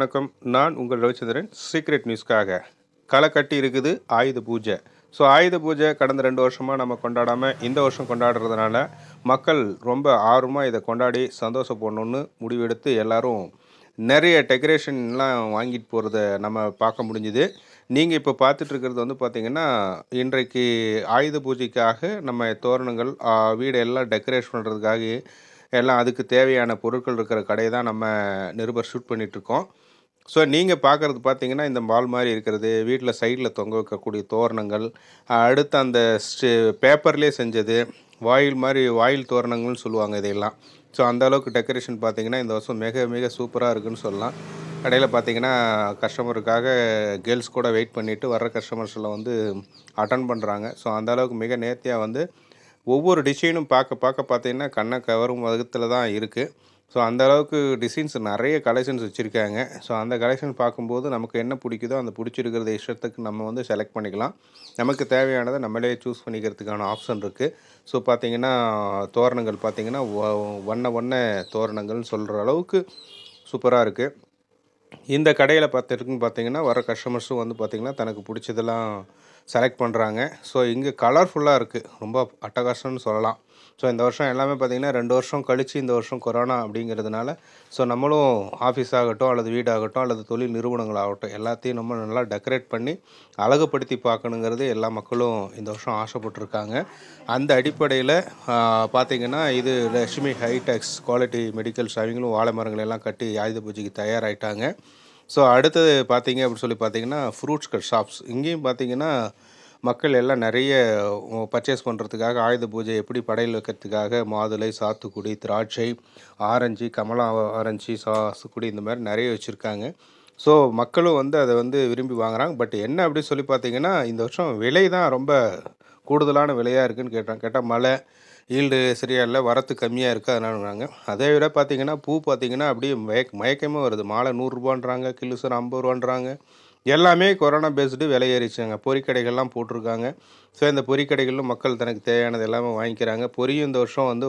வணக்கம் நான் உங்கள் ரவிச்சந்திரன் சீக்ரெட் நியூஸ்க்காக களை கட்டி இருக்குது ஆயுத பூஜை ஸோ ஆயுத பூஜை கடந்த ரெண்டு வருஷமாக நம்ம கொண்டாடாமல் இந்த வருஷம் கொண்டாடுறதுனால மக்கள் ரொம்ப ஆர்வமாக இதை கொண்டாடி சந்தோஷப்படணும்னு முடிவெடுத்து எல்லோரும் நிறைய டெக்கரேஷன்லாம் வாங்கிட்டு போகிறத நம்ம பார்க்க முடிஞ்சுது நீங்கள் இப்போ பார்த்துட்ருக்கிறது வந்து பார்த்திங்கன்னா இன்றைக்கு ஆயுத பூஜைக்காக நம்ம தோரணங்கள் வீடு எல்லாம் டெக்கரேட் பண்ணுறதுக்காக எல்லாம் அதுக்கு தேவையான பொருட்கள் இருக்கிற கடையை தான் நம்ம நிருபர் ஷூட் பண்ணிகிட்ருக்கோம் ஸோ நீங்கள் பார்க்குறது பார்த்தீங்கன்னா இந்த பால் மாதிரி இருக்கிறது வீட்டில் சைடில் தொங்க வைக்கக்கூடிய தோரணங்கள் அடுத்து அந்த பேப்பர்லேயே செஞ்சது வாயில் மாதிரி வாயில் தோரணங்கள்னு சொல்லுவாங்க இதையெல்லாம் ஸோ அந்தளவுக்கு டெக்கரேஷன் பார்த்திங்கன்னா இந்த வருஷம் மிக மிக சூப்பராக இருக்குதுன்னு சொல்லலாம் கடையில் பார்த்தீங்கன்னா கஸ்டமருக்காக கேர்ள்ஸ் கூட வெயிட் பண்ணிவிட்டு வர்ற கஸ்டமர்ஸில் வந்து அட்டன் பண்ணுறாங்க ஸோ அந்தளவுக்கு மிக நேர்த்தியாக வந்து ஒவ்வொரு டிசைனும் பார்க்க பார்க்க பார்த்தீங்கன்னா கண்ணை கவரும் வகத்தில் தான் இருக்குது ஸோ அந்த அளவுக்கு டிசைன்ஸ் நிறைய கலெக்ஷன்ஸ் வச்சுருக்காங்க ஸோ அந்த கலெக்ஷன் பார்க்கும்போது நமக்கு என்ன பிடிக்குதோ அந்த பிடிச்சிருக்கிறத இஷ்டத்துக்கு நம்ம வந்து செலக்ட் பண்ணிக்கலாம் நமக்கு தேவையானதை நம்மளே சூஸ் பண்ணிக்கிறதுக்கான ஆப்ஷன் இருக்குது ஸோ பார்த்திங்கன்னா தோரணங்கள் பார்த்திங்கன்னா வண்ண ஒன்ன தோரணங்கள்னு சொல்கிற அளவுக்கு சூப்பராக இருக்குது இந்த கடையில் பார்த்துருக்குன்னு பார்த்திங்கன்னா வர கஸ்டமர்ஸும் வந்து பார்த்திங்கன்னா தனக்கு பிடிச்சதெல்லாம் செலக்ட் பண்ணுறாங்க ஸோ இங்கே கலர்ஃபுல்லாக இருக்குது ரொம்ப அட்டகாசம்னு சொல்லலாம் ஸோ இந்த வருஷம் எல்லாமே பார்த்திங்கன்னா ரெண்டு வருஷம் கழித்து இந்த வருஷம் கொரோனா அப்படிங்கிறதுனால ஸோ நம்மளும் ஆஃபீஸ் ஆகட்டும் அல்லது வீடாகட்டும் அல்லது தொழில் நிறுவனங்கள் ஆகட்டும் எல்லாத்தையும் நம்ம நல்லா டெக்கரேட் பண்ணி அழகுபடுத்தி பார்க்கணுங்கிறது எல்லா மக்களும் இந்த வருஷம் ஆசைப்பட்டிருக்காங்க அந்த அடிப்படையில் பார்த்திங்கன்னா இது லட்சுமி ஹைடெக்ஸ் குவாலிட்டி மெடிக்கல் ஷாவிங்களும் வாழை மரங்கள் எல்லாம் கட்டி ஆயுத பூஜைக்கு தயாராகிட்டாங்க ஸோ அடுத்தது பார்த்தீங்க அப்படின்னு சொல்லி பார்த்தீங்கன்னா ஃப்ரூட்ஸ் கட் ஷாப்ஸ் இங்கேயும் பார்த்தீங்கன்னா மக்கள் எல்லாம் நிறைய பர்ச்சேஸ் பண்ணுறதுக்காக ஆயுத பூஜை எப்படி படையில் வைக்கிறதுக்காக மாதுளை சாத்துக்குடி திராட்சை ஆரஞ்சு கமலா ஆரஞ்சு சாத்துக்குடி இந்த மாதிரி நிறைய வச்சுருக்காங்க ஸோ மக்களும் வந்து அதை வந்து விரும்பி வாங்குகிறாங்க பட் என்ன அப்படின்னு சொல்லி பார்த்தீங்கன்னா இந்த வருஷம் விலை தான் ரொம்ப கூடுதலான விலையாக இருக்குதுன்னு கேட்டாங்க கேட்டால் மழை ஈல்டு சரியா இல்லை வரத்து கம்மியாக இருக்குது அதனால அதே விட பார்த்திங்கன்னா பூ பார்த்திங்கன்னா அப்படியே மயக் மயக்கமே வருது மாலை நூறுரூபான்றாங்க கிலோ சார் ஐம்பது ரூபான்றாங்க எல்லாமே கொரோனா பேஸ்டு விலையேறிச்சாங்க பொறிக்கடைகள்லாம் போட்டிருக்காங்க ஸோ இந்த பொறிக்கடைகளிலும் மக்கள் தனக்கு தேவையானது எல்லாமே வாங்கிக்கிறாங்க பொரியும் இந்த வருஷம் வந்து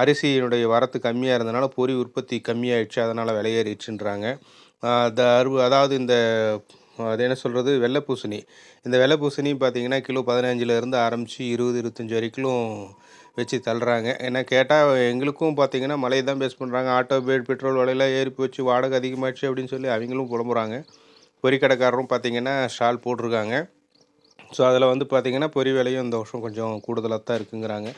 அரிசியினுடைய வரத்து கம்மியாக இருந்தனால பொறி உற்பத்தி கம்மியாயிடுச்சு அதனால் விலையேறிச்சுன்றாங்க ஏறிடுச்சுன்றாங்க த அதாவது இந்த அது என்ன சொல்கிறது வெள்ளை பூசணி இந்த வெள்ளை பார்த்திங்கன்னா கிலோ பதினஞ்சுலேருந்து ஆரம்பித்து இருபது இருபத்தஞ்சி வரைக்கும் வச்சு தள்ளுறாங்க ஏன்னா கேட்டால் எங்களுக்கும் பார்த்திங்கன்னா மழையை தான் பேஸ் பண்ணுறாங்க ஆட்டோ பேட் பெட்ரோல் விலையெல்லாம் ஏறி போச்சு வாடகை அதிகமாகிடுச்சு அப்படின்னு சொல்லி அவங்களும் புலம்புறாங்க பொறிக்கடைக்காரரும் பார்த்திங்கன்னா ஸ்டால் போட்டிருக்காங்க ஸோ அதில் வந்து பார்த்திங்கன்னா பொறி விலையும் இந்த வருஷம் கொஞ்சம் கூடுதலாக தான் இருக்குங்கிறாங்க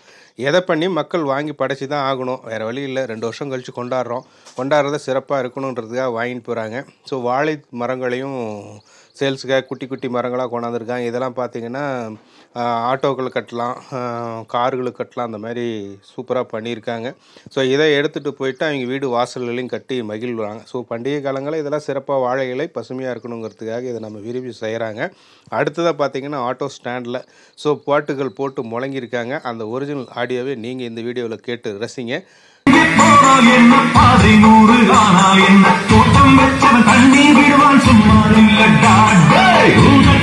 எதை பண்ணி மக்கள் வாங்கி படைச்சி தான் ஆகணும் வேறு வழி இல்லை ரெண்டு வருஷம் கழித்து கொண்டாடுறோம் கொண்டாடுறத சிறப்பாக இருக்கணுன்றதுக்காக வாங்கிட்டு போகிறாங்க ஸோ வாழை மரங்களையும் சேல்ஸுக்காக குட்டி குட்டி மரங்களாக கொண்டாந்துருக்காங்க இதெல்லாம் பார்த்திங்கன்னா ஆட்டோக்கள் கட்டலாம் கார்களுக்கு கட்டலாம் அந்த மாதிரி சூப்பராக பண்ணியிருக்காங்க ஸோ இதை எடுத்துகிட்டு போயிட்டு அவங்க வீடு வாசல்களையும் கட்டி மகிழ்வாங்க ஸோ பண்டிகை காலங்களில் இதெல்லாம் சிறப்பாக வாழைகளை பசுமையாக இருக்கணுங்கிறதுக்காக இதை நம்ம விரும்பி செய்கிறாங்க அடுத்ததாக பார்த்திங்கன்னா ஆட்டோ ஸ்டாண்டில் ஸோ பாட்டுகள் போட்டு முழங்கியிருக்காங்க அந்த ஒரிஜினல் ஆடியோவே நீங்கள் இந்த வீடியோவில் கேட்டு ரசிங்க போனால் என்ன பாதை நூறு ஆனால் என்ன தோட்டம் வச்சவன் தண்ணி விடுவான் சும்மா இல்லட்டா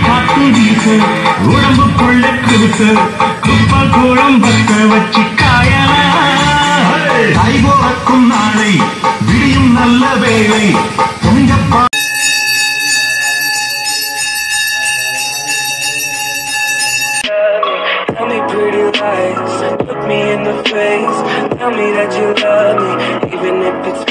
காத்து வீசு உடம்புக்குள்ள கிருசு குப்ப கோழம் பத்த வச்சு காயனா கை நாளை விடியும் நல்ல வேலை tell me that you love me, even if it's